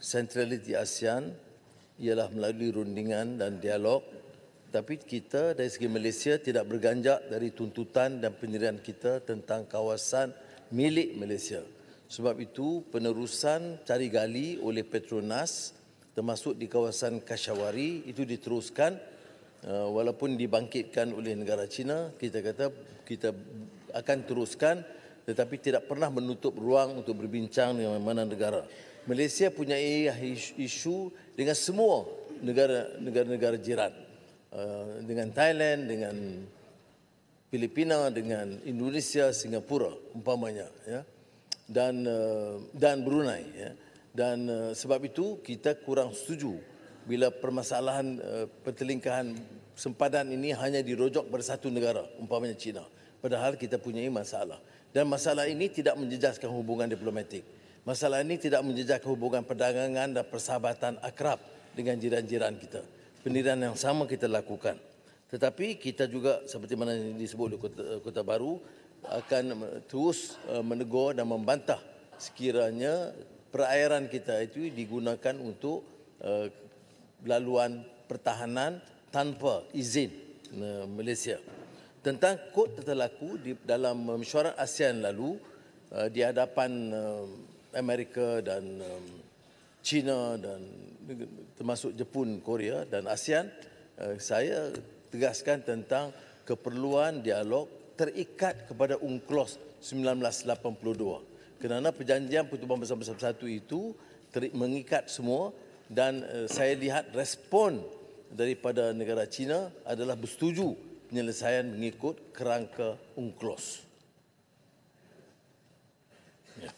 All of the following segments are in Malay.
sentraliti ASEAN ialah melalui rundingan dan dialog tapi kita dari segi Malaysia tidak berganjak dari tuntutan dan pendirian kita tentang kawasan milik Malaysia. Sebab itu penerusan cari gali oleh Petronas termasuk di kawasan Kashawari itu diteruskan eh, walaupun dibangkitkan oleh negara China kita kata kita akan teruskan tetapi tidak pernah menutup ruang untuk berbincang dengan mana negara. Malaysia punya isu dengan semua negara-negara jiran. Eh, dengan Thailand, dengan Filipina, dengan Indonesia, Singapura umpamanya. Ya. Dan eh, dan Brunei. Ya. Dan eh, sebab itu kita kurang setuju bila permasalahan pertelingkahan sempadan ini hanya dirojok bersatu negara, umpamanya China padahal kita punya masalah dan masalah ini tidak menjejaskan hubungan diplomatik masalah ini tidak menjejaskan hubungan perdagangan dan persahabatan akrab dengan jiran-jiran kita pendirian yang sama kita lakukan tetapi kita juga seperti mana disebut di kota, kota baru akan terus eh, menegur dan membantah sekiranya perairan kita itu digunakan untuk uh, laluan pertahanan tanpa izin eh, Malaysia tentang kod tertelaku di dalam um, mesyuarat ASEAN lalu uh, di hadapan um, Amerika dan um, China dan termasuk Jepun, Korea dan ASEAN uh, saya tegaskan tentang keperluan dialog terikat kepada UNCLOS 1982. Kerana perjanjian pertubuhan besar bersatu itu mengikat semua dan uh, saya lihat respon daripada negara China adalah bersetuju penyelesaian mengikut kerangka UNCLOS. Ya.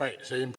Baik, saya